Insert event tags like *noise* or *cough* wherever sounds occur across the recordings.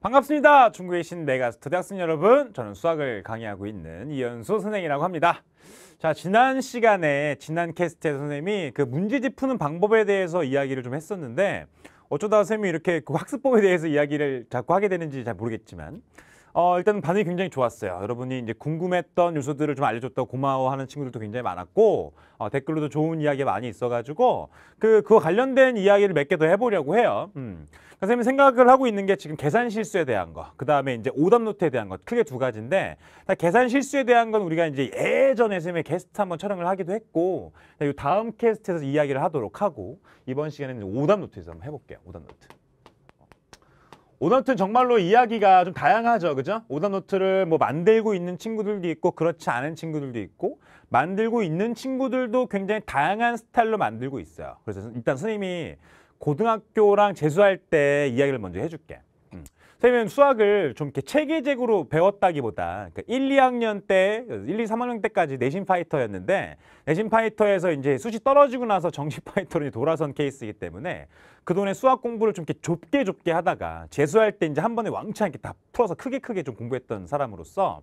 반갑습니다. 중국에 계신 메가스터 네 대학생 여러분. 저는 수학을 강의하고 있는 이현수 선생이라고 합니다. 자, 지난 시간에 지난 캐스트에 선생님이 그 문제집 푸는 방법에 대해서 이야기를 좀 했었는데 어쩌다 선생님이 이렇게 그 학습법에 대해서 이야기를 자꾸 하게 되는지 잘 모르겠지만 어, 일단 반응이 굉장히 좋았어요. 여러분이 이제 궁금했던 요소들을 좀 알려줬다고 고마워하는 친구들도 굉장히 많았고, 어, 댓글로도 좋은 이야기 많이 있어가지고, 그, 그거 관련된 이야기를 몇 개 더 해보려고 해요. 음. 그러니까 선생님이 생각을 하고 있는 게 지금 계산 실수에 대한 거, 그 다음에 이제 오답 노트에 대한 것, 크게 두 가지인데, 계산 실수에 대한 건 우리가 이제 예전에 선생님의 게스트 한번 촬영을 하기도 했고, 다음 게스트에서 이야기를 하도록 하고, 이번 시간에는 오답 노트에서 한번 해볼게요. 오답 노트. 오너트는 정말로 이야기가 좀 다양하죠. 그죠? 오더노트를 뭐 만들고 있는 친구들도 있고 그렇지 않은 친구들도 있고 만들고 있는 친구들도 굉장히 다양한 스타일로 만들고 있어요. 그래서 일단 선생님이 고등학교랑 재수할 때 이야기를 먼저 해줄게. 선생님은 수학을 좀 이렇게 체계적으로 배웠다기보다 그 1, 2학년 때, 1, 2, 3학년 때까지 내신 파이터였는데 내신 파이터에서 이제 수시 떨어지고 나서 정시 *laughs* 파이터로 돌아선 케이스이기 때문에 그동안에 수학 공부를 좀 이렇게 좁게 좁게 하다가 재수할 때 이제 한 번에 왕창 이렇게 다 풀어서 크게 크게 좀 공부했던 사람으로서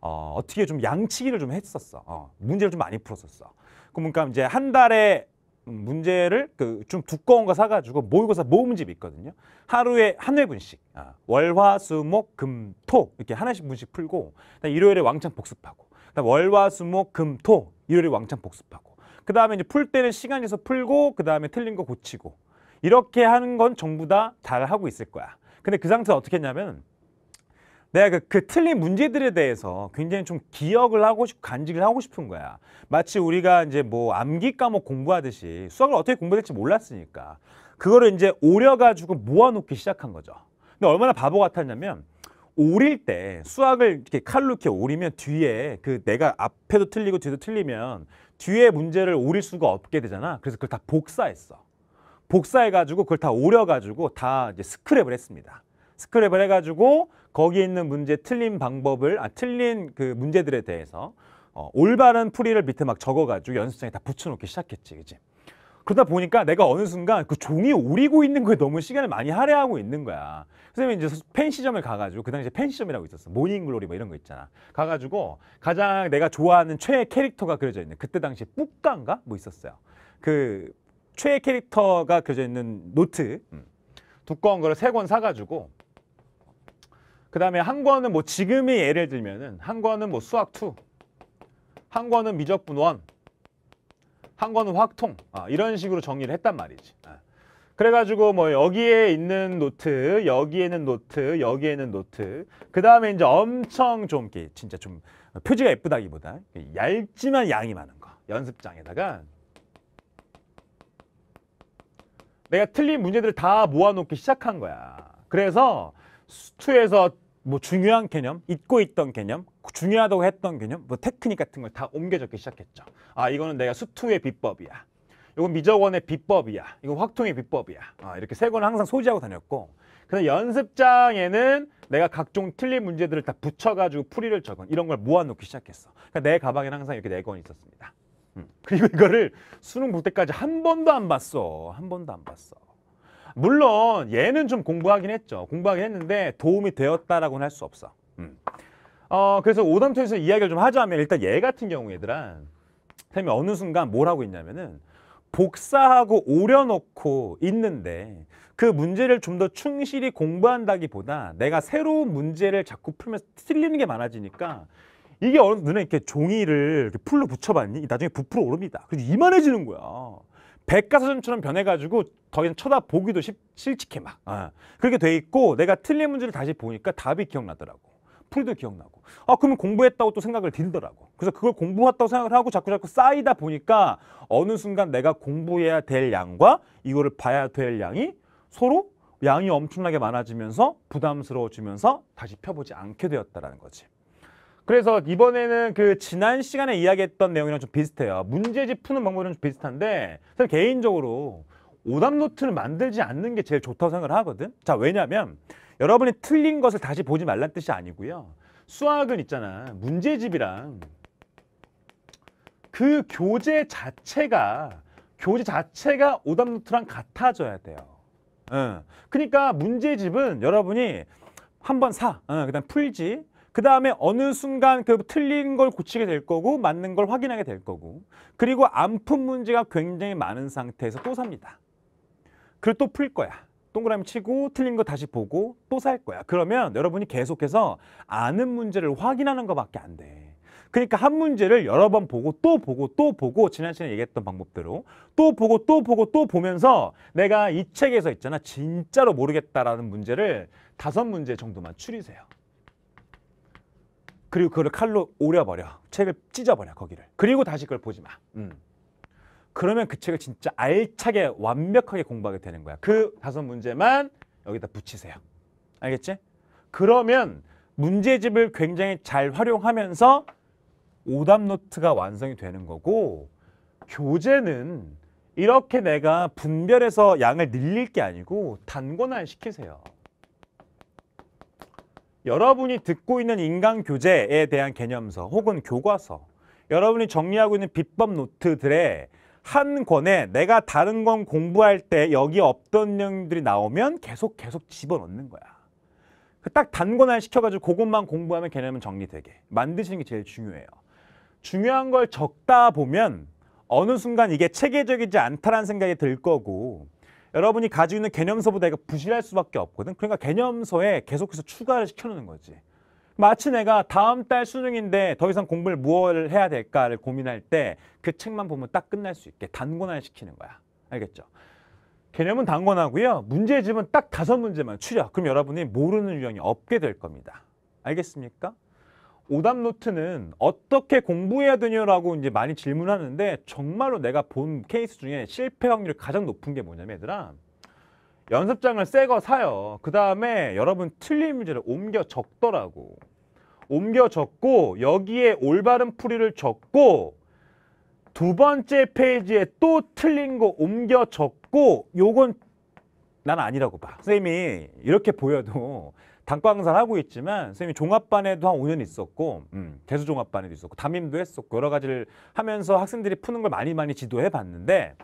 어, 어떻게 좀 양치기를 좀 했었어. 어, 문제를 좀 많이 풀었었어. 그러니까 이제 한 달에 문제를 그좀 두꺼운 거 사가지고 모의고사 모음집 이 있거든요. 하루에 한 회분씩 아, 월화수목금 토 이렇게 하나씩 분씩 풀고 일요일에 왕창 복습하고 월화수목금 토 일요일에 왕창 복습하고 그 다음에 이제 풀 때는 시간에서 풀고 그 다음에 틀린 거 고치고 이렇게 하는 건 전부 다잘 하고 있을 거야. 근데 그상태 어떻게 했냐면 내가 그, 그, 틀린 문제들에 대해서 굉장히 좀 기억을 하고 싶, 간직을 하고 싶은 거야. 마치 우리가 이제 뭐 암기 과목 공부하듯이 수학을 어떻게 공부될지 해야 몰랐으니까 그거를 이제 오려가지고 모아놓기 시작한 거죠. 근데 얼마나 바보 같았냐면 오릴 때 수학을 이렇게 칼로 이렇게 오리면 뒤에 그 내가 앞에도 틀리고 뒤도 에 틀리면 뒤에 문제를 오릴 수가 없게 되잖아. 그래서 그걸 다 복사했어. 복사해가지고 그걸 다 오려가지고 다 이제 스크랩을 했습니다. 스크랩을 해가지고 거기에 있는 문제 틀린 방법을 아 틀린 그 문제들에 대해서 어, 올바른 풀이를 밑에 막 적어가지고 연습장에 다 붙여놓기 시작했지, 그지? 그러다 보니까 내가 어느 순간 그 종이 오리고 있는 거에 너무 시간을 많이 할애하고 있는 거야. 선생님이 그 이제 펜시점을 가가지고 그 당시에 펜시점이라고 있었어. 모닝글로리 뭐 이런 거 있잖아. 가가지고 가장 내가 좋아하는 최애 캐릭터가 그려져 있는 그때 당시에 뿌깡가뭐 있었어요. 그 최애 캐릭터가 그려져 있는 노트 음. 두꺼운 거를 세 권 사가지고 그 다음에 한 권은 뭐 지금이 예를 들면은 한 권은 뭐 수학 2, 한 권은 미적분 1, 한 권은 확통 아, 이런 식으로 정리를 했단 말이지. 아. 그래가지고 뭐 여기에 있는 노트, 여기에는 노트, 여기에는 노트. 그 다음에 이제 엄청 좀 이렇게 진짜 좀 표지가 예쁘다기보다 그 얇지만 양이 많은 거 연습장에다가 내가 틀린 문제들을 다 모아놓기 시작한 거야. 그래서 수투에서 뭐 중요한 개념, 잊고 있던 개념, 중요하다고 했던 개념, 뭐 테크닉 같은 걸 다 옮겨 적기 시작했죠. 아, 이거는 내가 수투의 비법이야. 이건 미적원의 비법이야. 이건 확통의 비법이야. 아, 이렇게 세 권을 항상 소지하고 다녔고 그래 연습장에는 내가 각종 틀린 문제들을 다 붙여가지고 풀이를 적은 이런 걸 모아놓기 시작했어. 그러니까 내 가방에는 항상 이렇게 네 권 있었습니다. 음. 그리고 이거를 수능 볼 때까지 한 번도 안 봤어. 한 번도 안 봤어. 물론 얘는 좀 공부하긴 했죠. 공부하긴 했는데 도움이 되었다라고는 할 수 없어. 음. 어, 그래서 오담터에서 이야기를 좀 하자면 일단 얘 같은 경우 얘들아 쌤이 어느 순간 뭘 하고 있냐면은 복사하고 오려놓고 있는데 그 문제를 좀 더 충실히 공부한다기보다 내가 새로운 문제를 자꾸 풀면서 틀리는 게 많아지니까 이게 어느 눈에 이렇게 종이를 이렇게 풀로 붙여봤니? 나중에 부풀어 오릅니다. 그래서 이만해지는 거야. 백과사전처럼 변해가지고 더 이상 쳐다보기도 쉽, 싫지게 막 아, 그렇게 돼 있고 내가 틀린 문제를 다시 보니까 답이 기억나더라고 풀도 기억나고 아 그러면 공부했다고 또 생각을 들더라고 그래서 그걸 공부했다고 생각을 하고 자꾸 자꾸 쌓이다 보니까 어느 순간 내가 공부해야 될 양과 이거를 봐야 될 양이 서로 양이 엄청나게 많아지면서 부담스러워지면서 다시 펴보지 않게 되었다라는 거지 그래서 이번에는 그 지난 시간에 이야기했던 내용이랑 좀 비슷해요. 문제집 푸는 방법이랑 좀 비슷한데 저는 개인적으로 오답 노트를 만들지 않는 게 제일 좋다고 생각을 하거든. 자, 왜냐면 하 여러분이 틀린 것을 다시 보지 말란 뜻이 아니고요. 수학은 있잖아. 문제집이랑 그 교재 자체가 교재 자체가 오답 노트랑 같아져야 돼요. 응. 그러니까 문제집은 여러분이 한번 사, 응, 그다음 풀지, 그 다음에 어느 순간 그 틀린 걸 고치게 될 거고 맞는 걸 확인하게 될 거고 그리고 안 푼 문제가 굉장히 많은 상태에서 또 삽니다. 그걸 또 풀 거야. 동그라미 치고 틀린 거 다시 보고 또 살 거야. 그러면 여러분이 계속해서 아는 문제를 확인하는 것밖에 안 돼. 그러니까 한 문제를 여러 번 보고 또 보고 또 보고 지난 시간에 얘기했던 방법대로 또 보고 또 보고 또 보면서 내가 이 책에서 있잖아 진짜로 모르겠다라는 문제를 다섯 문제 정도만 추리세요. 그리고 그걸 칼로 오려버려. 책을 찢어버려, 거기를. 그리고 다시 그걸 보지 마. 음. 그러면 그 책을 진짜 알차게 완벽하게 공부하게 되는 거야. 그 다섯 문제만 여기다 붙이세요. 알겠지? 그러면 문제집을 굉장히 잘 활용하면서 오답 노트가 완성이 되는 거고 교재는 이렇게 내가 분별해서 양을 늘릴 게 아니고 단권화 시키세요. 여러분이 듣고 있는 인간 교재에 대한 개념서 혹은 교과서, 여러분이 정리하고 있는 비법 노트들의 한 권에 내가 다른 건 공부할 때 여기 없던 내용들이 나오면 계속 계속 집어넣는 거야. 그 딱 단권화 시켜가지고 그것만 공부하면 개념은 정리되게 만드시는 게 제일 중요해요. 중요한 걸 적다 보면 어느 순간 이게 체계적이지 않다라는 생각이 들 거고 여러분이 가지고 있는 개념서보다 얘가 부실할 수밖에 없거든. 그러니까 개념서에 계속해서 추가를 시켜놓는 거지. 마치 내가 다음 달 수능인데 더 이상 공부를 무엇을 해야 될까를 고민할 때 그 책만 보면 딱 끝날 수 있게 단권화 시키는 거야. 알겠죠? 개념은 단권하고요 문제집은 딱 다섯 문제만 추려. 그럼 여러분이 모르는 유형이 없게 될 겁니다. 알겠습니까? 오답 노트는 어떻게 공부해야 되냐라고 이제 많이 질문하는데 정말로 내가 본 케이스 중에 실패 확률이 가장 높은 게 뭐냐면 얘들아 연습장을 새거 사요. 그 다음에 여러분 틀린 문제를 옮겨 적더라고. 옮겨 적고 여기에 올바른 풀이를 적고 두 번째 페이지에 또 틀린 거 옮겨 적고 요건 난 아니라고 봐. 선생님이 이렇게 보여도 단과강사를 하고 있지만 선생님이 종합반에도 한 5년 있었고 음, 개수종합반에도 있었고 담임도 했었고 여러 가지를 하면서 학생들이 푸는 걸 많이 많이 지도해 봤는데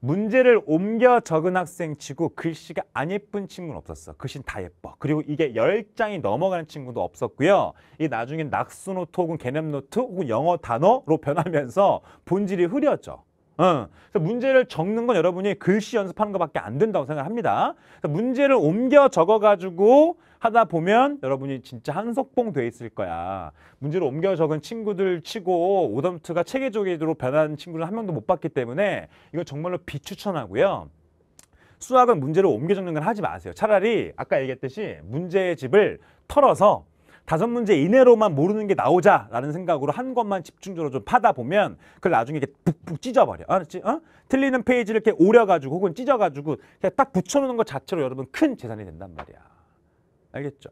문제를 옮겨 적은 학생 치고 글씨가 안 예쁜 친구는 없었어. 글씨는 다 예뻐. 그리고 이게 1 0장이 넘어가는 친구도 없었고요. 이 나중엔 낙수노트 혹은 개념노트 혹은 영어 단어로 변하면서 본질이 흐려져. 응. 그래서 문제를 적는 건 여러분이 글씨 연습하는 것밖에 안 된다고 생각합니다. 그래서 문제를 옮겨 적어가지고 하다 보면 여러분이 진짜 한석봉 돼 있을 거야. 문제를 옮겨 적은 친구들 치고 오덤트가 체계적으로 변한 친구를한 명도 못 봤기 때문에 이거 정말로 비추천하고요. 수학은 문제를 옮겨 적는 건 하지 마세요. 차라리 아까 얘기했듯이 문제의 집을 털어서 다섯 문제 이내로만 모르는 게 나오자라는 생각으로 한 것만 집중적으로 좀 파다 보면 그걸 나중에 이렇게 푹푹 찢어버려. 알았지? 아, 어? 틀리는 페이지를 이렇게 오려가지고 혹은 찢어가지고 그냥 딱 붙여놓는 것 자체로 여러분 큰 재산이 된단 말이야. 알겠죠?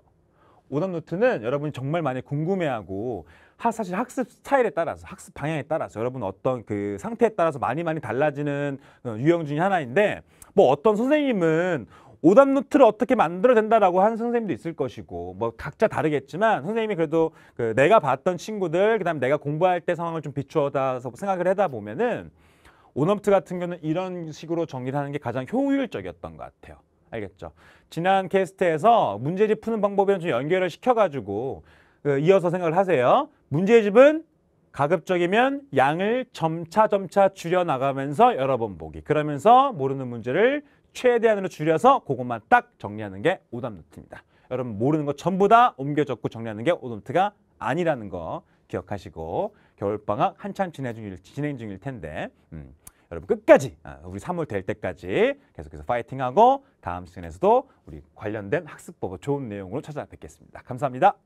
오답 노트는 여러분이 정말 많이 궁금해하고 하, 사실 학습 스타일에 따라서 학습 방향에 따라서 여러분 어떤 그 상태에 따라서 많이 많이 달라지는 어, 유형 중에 하나인데 뭐 어떤 선생님은 오답 노트를 어떻게 만들어 야 된다라고 하는 선생님도 있을 것이고 뭐 각자 다르겠지만 선생님이 그래도 그 내가 봤던 친구들 그다음에 내가 공부할 때 상황을 좀 비추어다서 생각을 하다 보면은 오너트 같은 경우는 이런 식으로 정리를 하는 게 가장 효율적이었던 것 같아요. 알겠죠? 지난 캐스트에서 문제집 푸는 방법이랑 좀 연결을 시켜가지고 그 이어서 생각을 하세요. 문제집은 가급적이면 양을 점차 점차 줄여나가면서 여러 번 보기. 그러면서 모르는 문제를 최대한으로 줄여서 그것만 딱 정리하는 게 오답 노트입니다. 여러분 모르는 거 전부 다 옮겨 적고 정리하는 게 오답 노트가 아니라는 거 기억하시고 겨울방학 한참 진행 중일, 진행 중일 텐데 음. 여러분 끝까지 아, 우리 사물 될 때까지 계속해서 파이팅하고 다음 시간에서도 우리 관련된 학습법 의 좋은 내용으로 찾아뵙겠습니다. 감사합니다.